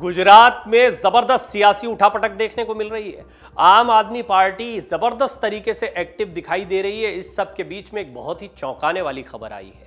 गुजरात में जबरदस्त सियासी उठापटक देखने को मिल रही है आम आदमी पार्टी जबरदस्त तरीके से एक्टिव दिखाई दे रही है इस सब के बीच में एक बहुत ही चौंकाने वाली खबर आई है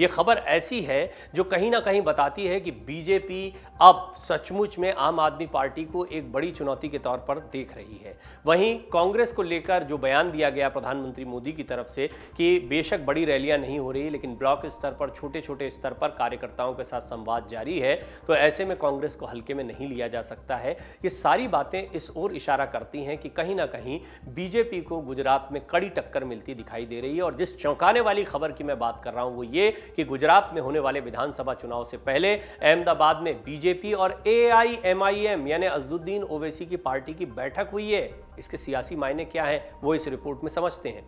ये खबर ऐसी है जो कहीं ना कहीं बताती है कि बीजेपी अब सचमुच में आम आदमी पार्टी को एक बड़ी चुनौती के तौर पर देख रही है वहीं कांग्रेस को लेकर जो बयान दिया गया प्रधानमंत्री मोदी की तरफ से कि बेशक बड़ी रैलियां नहीं हो रही लेकिन ब्लॉक स्तर पर छोटे छोटे स्तर पर कार्यकर्ताओं के साथ संवाद जारी है तो ऐसे में कांग्रेस को हल्के में नहीं लिया जा सकता है ये सारी बातें इस ओर इशारा करती हैं कि कहीं ना कहीं बीजेपी को गुजरात में कड़ी टक्कर मिलती दिखाई दे रही है और जिस चौंकाने वाली खबर की मैं बात कर रहा हूँ वो ये कि गुजरात में होने वाले विधानसभा चुनाव से पहले अहमदाबाद में बीजेपी और एम यानी अजदुद्दीन ओवैसी की पार्टी की बैठक हुई है इसके सियासी मायने क्या हैं वो इस रिपोर्ट में समझते हैं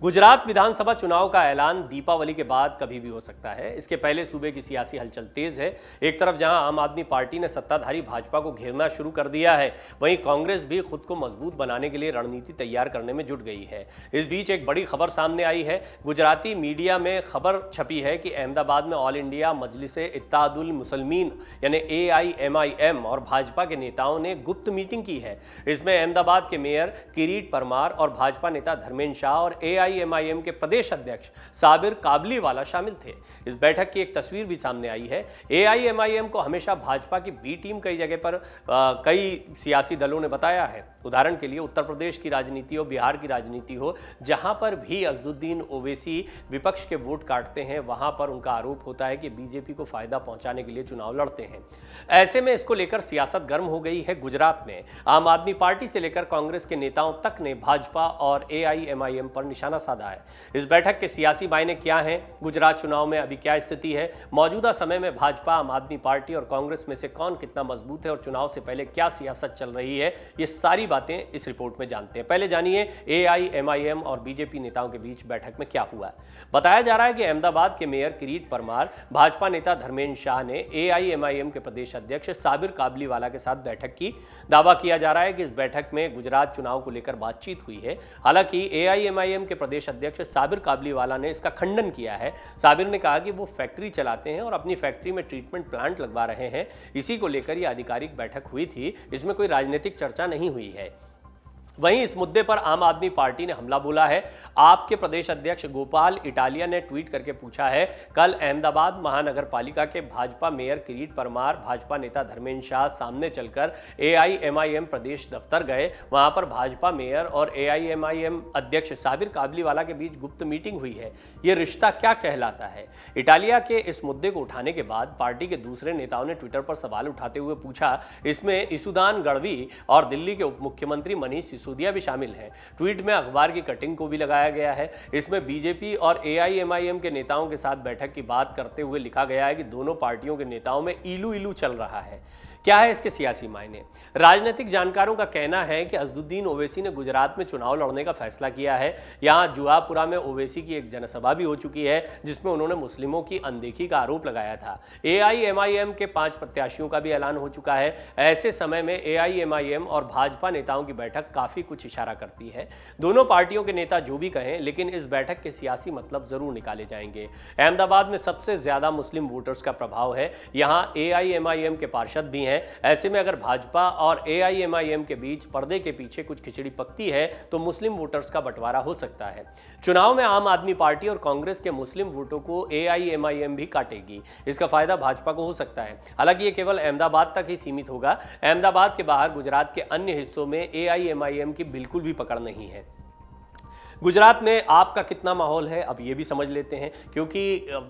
गुजरात विधानसभा चुनाव का ऐलान दीपावली के बाद कभी भी हो सकता है इसके पहले सूबे की सियासी हलचल तेज है एक तरफ जहां आम आदमी पार्टी ने सत्ताधारी भाजपा को घेरना शुरू कर दिया है वहीं कांग्रेस भी खुद को मजबूत बनाने के लिए रणनीति तैयार करने में जुट गई है इस बीच एक बड़ी खबर सामने आई है गुजराती मीडिया में खबर छपी है कि अहमदाबाद में ऑल इंडिया मजलिस इतादुल मुसलमीन यानी ए और भाजपा के नेताओं ने गुप्त मीटिंग की है इसमें अहमदाबाद के मेयर किरीट परमार और भाजपा नेता धर्मेंद्र शाह और ए एआईएमआईएम के प्रदेश अध्यक्ष साबिर काबली वाला शामिल थे इस बैठक की एक तस्वीर भी सामने आई है एआईएमआईएम को हमेशा भाजपा की बी टीम कई जगह पर आ, कई सियासी दलों ने बताया है उदाहरण के लिए उत्तर प्रदेश की राजनीति हो बिहार की राजनीति हो जहां पर भी अजदुद्दीन ओवैसी विपक्ष के वोट काटते हैं वहां पर उनका आरोप होता है कि बीजेपी को फायदा पहुंचाने के लिए चुनाव लड़ते हैं ऐसे में इसको लेकर सियासत गर्म हो गई है गुजरात में आम आदमी पार्टी से लेकर कांग्रेस के नेताओं तक ने भाजपा और ए पर निशाना निशाना साधा है इस बैठक के सियासी मायने क्या हैं गुजरात चुनाव में अभी क्या स्थिति है मौजूदा समय में भाजपा आम आदमी पार्टी और कांग्रेस में से कौन कितना मजबूत है और चुनाव से पहले क्या सियासत चल रही है ये सारी बातें इस रिपोर्ट में जानते हैं पहले जानिए ए आई और बीजेपी नेताओं के बीच बैठक में क्या हुआ बताया जा रहा है कि अहमदाबाद के मेयर किरीट परमार भाजपा नेता धर्मेंद्र शाह ने ए के प्रदेश अध्यक्ष साबिर काबलीवाला के साथ बैठक की दावा किया जा रहा है कि इस बैठक में गुजरात चुनाव को लेकर बातचीत हुई है हालांकि ए के प्रदेश अध्यक्ष साबिर काबलीवाला ने इसका खंडन किया है साबिर ने कहा कि वो फैक्ट्री चलाते हैं और अपनी फैक्ट्री में ट्रीटमेंट प्लांट लगवा रहे हैं इसी को लेकर ये आधिकारिक बैठक हुई थी इसमें कोई राजनीतिक चर्चा नहीं हुई है वहीं इस मुद्दे पर आम आदमी पार्टी ने हमला बोला है आपके प्रदेश अध्यक्ष गोपाल इटालिया ने ट्वीट करके पूछा है कल अहमदाबाद महानगर पालिका के भाजपा मेयर किरीट परमार भाजपा नेता धर्मेंद्र शाह सामने चलकर एआईएमआईएम प्रदेश दफ्तर गए वहां पर भाजपा मेयर और एआईएमआईएम अध्यक्ष साबिर काबलीवाला के बीच गुप्त मीटिंग हुई है ये रिश्ता क्या कहलाता है इटालिया के इस मुद्दे को उठाने के बाद पार्टी के दूसरे नेताओं ने ट्विटर पर सवाल उठाते हुए पूछा इसमें इसुदान गढ़वी और दिल्ली के उप मुख्यमंत्री मनीष सिसोदिया भी शामिल हैं ट्वीट में अखबार की कटिंग को भी लगाया गया है इसमें बीजेपी और ए के नेताओं के साथ बैठक की बात करते हुए लिखा गया है कि दोनों पार्टियों के नेताओं में ईलू ईलू चल रहा है क्या है इसके सियासी मायने राजनीतिक जानकारों का कहना है कि अजदुद्दीन ओवैसी ने गुजरात में चुनाव लड़ने का फैसला किया है यहाँ जुआपुरा में ओवैसी की एक जनसभा भी हो चुकी है जिसमें उन्होंने मुस्लिमों की अनदेखी का आरोप लगाया था ए के पांच प्रत्याशियों का भी ऐलान हो चुका है ऐसे समय में ए और भाजपा नेताओं की बैठक काफी कुछ इशारा करती है दोनों पार्टियों के नेता जो भी कहें लेकिन इस बैठक के सियासी मतलब जरूर निकाले जाएंगे अहमदाबाद में सबसे ज्यादा मुस्लिम वोटर्स का प्रभाव है यहाँ ए के पार्षद भी हैं हैं ऐसे में अगर भाजपा और ए के बीच पर्दे के पीछे कुछ खिचड़ी पकती है तो मुस्लिम वोटर्स का बंटवारा हो सकता है चुनाव में आम आदमी पार्टी और कांग्रेस के मुस्लिम वोटों को ए भी काटेगी इसका फायदा भाजपा को हो सकता है हालांकि ये केवल अहमदाबाद तक ही सीमित होगा अहमदाबाद के बाहर गुजरात के अन्य हिस्सों में ए की बिल्कुल भी पकड़ नहीं है गुजरात में आपका कितना माहौल है अब ये भी समझ लेते हैं क्योंकि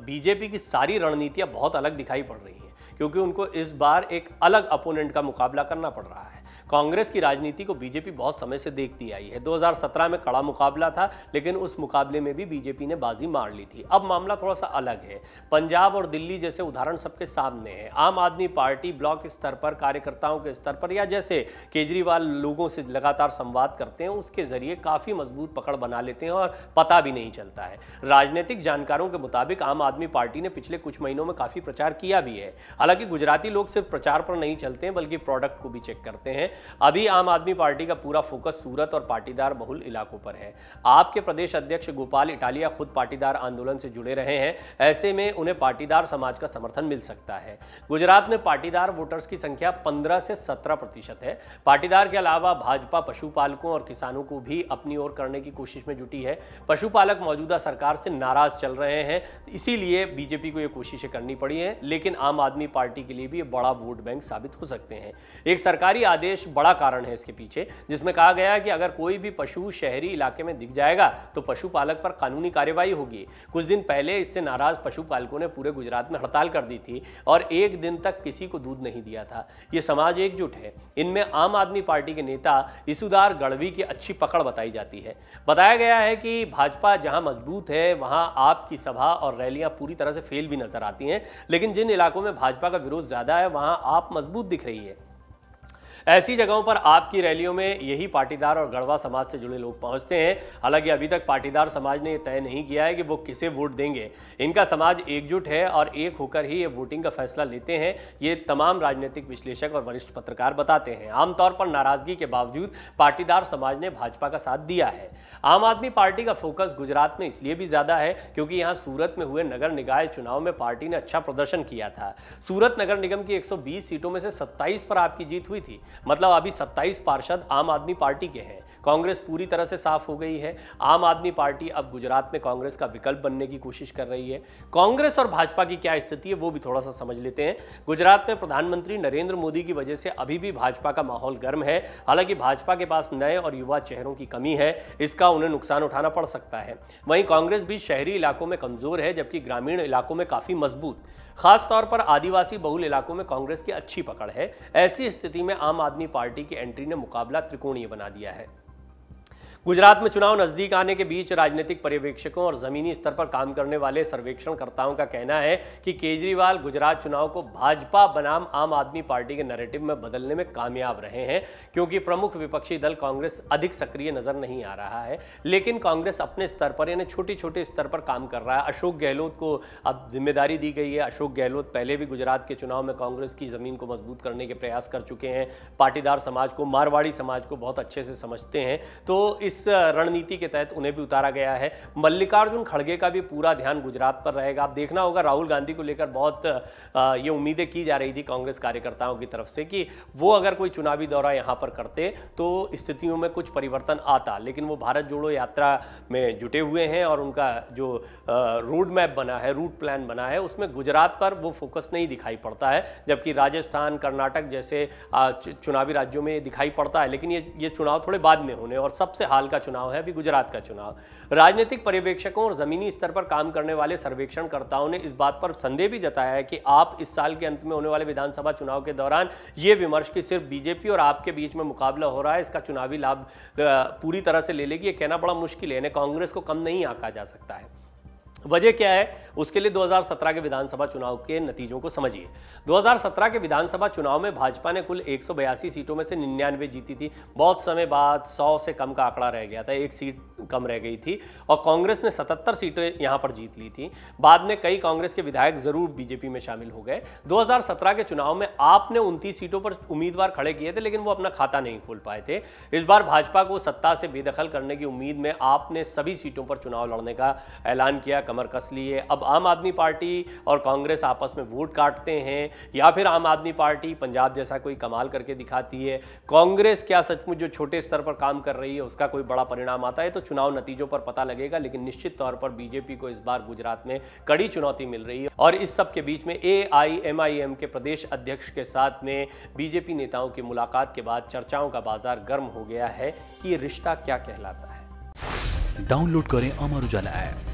बीजेपी की सारी रणनीतियां बहुत अलग दिखाई पड़ रही हैं क्योंकि उनको इस बार एक अलग अपोनेंट का मुकाबला करना पड़ रहा है कांग्रेस की राजनीति को बीजेपी बहुत समय से देखती आई है 2017 में कड़ा मुकाबला था लेकिन उस मुकाबले में भी बीजेपी ने बाजी मार ली थी अब मामला थोड़ा सा अलग है पंजाब और दिल्ली जैसे उदाहरण सबके सामने है आम आदमी पार्टी ब्लॉक स्तर पर कार्यकर्ताओं के स्तर पर या जैसे केजरीवाल लोगों से लगातार संवाद करते हैं उसके जरिए काफी मजबूत पकड़ बना लेते हैं और पता भी नहीं चलता है राजनीतिक जानकारों के मुताबिक आम आदमी पार्टी ने पिछले कुछ महीनों में काफी प्रचार किया भी है हालांकि गुजराती लोग सिर्फ प्रचार पर नहीं चलते हैं बल्कि प्रोडक्ट को भी चेक करते हैं अभी आम आदमी पार्टी का पूरा फोकस सूरत और पाटीदार बहुल इलाकों पर है आपके प्रदेश अध्यक्ष गोपाल इटालिया खुद पाटीदार आंदोलन से जुड़े रहे हैं ऐसे में उन्हें पाटीदार समाज का समर्थन मिल सकता है गुजरात में पाटीदार वोटर्स की संख्या पंद्रह से सत्रह प्रतिशत है पाटीदार के अलावा भाजपा पशुपालकों और किसानों को भी अपनी ओर करने की कोशिश में जुटी है पशुपालक मौजूदा सरकार से नाराज चल रहे हैं इसीलिए बीजेपी को ये कोशिशें करनी पड़ी हैं लेकिन आम आदमी पार्टी के लिए भी ये बड़ा वोट बैंक साबित हो सकते हैं एक सरकारी आदेश आदेश बड़ा कारण है इसके पीछे जिसमें कहा गया कि अगर कोई भी पशु शहरी इलाके में दिख जाएगा तो पशुपालक पर कानूनी कार्यवाही होगी कुछ दिन पहले इससे नाराज पशुपालकों ने पूरे गुजरात में हड़ताल कर दी थी और एक दिन तक किसी को दूध नहीं दिया था ये समाज एकजुट है इनमें आम आदमी पार्टी के नेता इसुदार गढ़वी की अच्छी पकड़ बताई जाती है बताया गया है कि भाजपा जहां मजबूत है वहां आपकी सभा और रैलियां पूरी तरह से फेल भी नजर आती हैं लेकिन जिन इलाकों में भाजपा का विरोध ज़्यादा है वहां आप मजबूत दिख रही है ऐसी जगहों पर आपकी रैलियों में यही पाटीदार और गढ़वा समाज से जुड़े लोग पहुंचते हैं हालांकि अभी तक पाटीदार समाज ने तय नहीं किया है कि वो किसे वोट देंगे इनका समाज एकजुट है और एक होकर ही ये वोटिंग का फैसला लेते हैं ये तमाम राजनीतिक विश्लेषक और वरिष्ठ पत्रकार बताते हैं आमतौर पर नाराजगी के बावजूद पाटीदार समाज ने भाजपा का साथ दिया है आम आदमी पार्टी का फोकस गुजरात में इसलिए भी ज्यादा है क्योंकि यहाँ सूरत में हुए नगर निकाय चुनाव में पार्टी ने अच्छा प्रदर्शन किया था सूरत नगर निगम की 120 सीटों में से 27 पर आपकी जीत हुई थी मतलब अभी 27 पार्षद आम आदमी पार्टी के हैं कांग्रेस पूरी तरह से साफ हो गई है आम आदमी पार्टी अब गुजरात में कांग्रेस का विकल्प बनने की कोशिश कर रही है कांग्रेस और भाजपा की क्या स्थिति है वो भी थोड़ा सा समझ लेते हैं गुजरात में प्रधानमंत्री नरेंद्र मोदी की वजह से अभी भी भाजपा का माहौल गर्म है हालांकि भाजपा के पास नए और युवा चेहरों की कमी है इसका उन्हें नुकसान उठाना पड़ सकता है वहीं कांग्रेस भी शहरी इलाकों में कमजोर है जबकि ग्रामीण इलाकों में काफी मजबूत खासतौर पर आदिवासी बहुल इलाकों में कांग्रेस की अच्छी पकड़ है ऐसी स्थिति में आम आदमी पार्टी की एंट्री ने मुकाबला त्रिकोणीय बना दिया है गुजरात में चुनाव नजदीक आने के बीच राजनीतिक पर्यवेक्षकों और जमीनी स्तर पर काम करने वाले सर्वेक्षणकर्ताओं का कहना है कि केजरीवाल गुजरात चुनाव को भाजपा बनाम आम आदमी पार्टी के नैरेटिव में बदलने में कामयाब रहे हैं क्योंकि प्रमुख विपक्षी दल कांग्रेस अधिक सक्रिय नजर नहीं आ रहा है लेकिन कांग्रेस अपने स्तर पर यानी छोटे छोटे स्तर पर काम कर रहा है अशोक गहलोत को अब जिम्मेदारी दी गई है अशोक गहलोत पहले भी गुजरात के चुनाव में कांग्रेस की जमीन को मजबूत करने के प्रयास कर चुके हैं पाटीदार समाज को मारवाड़ी समाज को बहुत अच्छे से समझते हैं तो इस इस रणनीति के तहत उन्हें भी उतारा गया है मल्लिकार्जुन खड़गे का भी पूरा ध्यान गुजरात पर रहेगा आप देखना होगा राहुल गांधी को लेकर बहुत ये उम्मीदें की जा रही थी कांग्रेस कार्यकर्ताओं की तरफ से कि वो अगर कोई चुनावी दौरा यहाँ पर करते तो स्थितियों में कुछ परिवर्तन आता लेकिन वो भारत जोड़ो यात्रा में जुटे हुए हैं और उनका जो रोड मैप बना है रूट प्लान बना है उसमें गुजरात पर वो फोकस नहीं दिखाई पड़ता है जबकि राजस्थान कर्नाटक जैसे चुनावी राज्यों में दिखाई पड़ता है लेकिन ये ये चुनाव थोड़े बाद में होने और सबसे हाल बंगाल का चुनाव है अभी गुजरात का चुनाव राजनीतिक पर्यवेक्षकों और जमीनी स्तर पर काम करने वाले सर्वेक्षणकर्ताओं ने इस बात पर संदेह भी जताया है कि आप इस साल के अंत में होने वाले विधानसभा चुनाव के दौरान ये विमर्श कि सिर्फ बीजेपी और आपके बीच में मुकाबला हो रहा है इसका चुनावी लाभ पूरी तरह से ले लेगी ये कहना बड़ा मुश्किल है इन्हें कांग्रेस को कम नहीं आंका जा सकता है वजह क्या है उसके लिए 2017 के विधानसभा चुनाव के नतीजों को समझिए 2017 के विधानसभा चुनाव में भाजपा ने कुल एक सीटों में से निन्यानवे जीती थी बहुत समय बाद 100 से कम का आंकड़ा रह गया था एक सीट कम रह गई थी और कांग्रेस ने 77 सीटें यहां पर जीत ली थी बाद में कई कांग्रेस के विधायक जरूर बीजेपी में शामिल हो गए दो के चुनाव में आपने उनतीस सीटों पर उम्मीदवार खड़े किए थे लेकिन वो अपना खाता नहीं खोल पाए थे इस बार भाजपा को सत्ता से बेदखल करने की उम्मीद में आपने सभी सीटों पर चुनाव लड़ने का ऐलान किया कमर कस ली है अब आम आदमी पार्टी और कांग्रेस आपस में वोट काटते हैं या फिर आम आदमी पार्टी पंजाब जैसा कोई कमाल करके दिखाती है कांग्रेस क्या सचमुच जो छोटे स्तर पर काम कर रही है उसका कोई बड़ा परिणाम आता है तो चुनाव नतीजों पर पता लगेगा लेकिन निश्चित तौर पर बीजेपी को इस बार गुजरात में कड़ी चुनौती मिल रही है और इस सब के बीच में ए के प्रदेश अध्यक्ष के साथ में बीजेपी नेताओं की मुलाकात के बाद चर्चाओं का बाजार गर्म हो गया है कि रिश्ता क्या कहलाता है डाउनलोड करें अमर उजाला ऐप